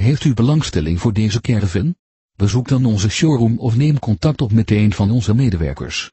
Heeft u belangstelling voor deze caravan? Bezoek dan onze showroom of neem contact op met van onze medewerkers.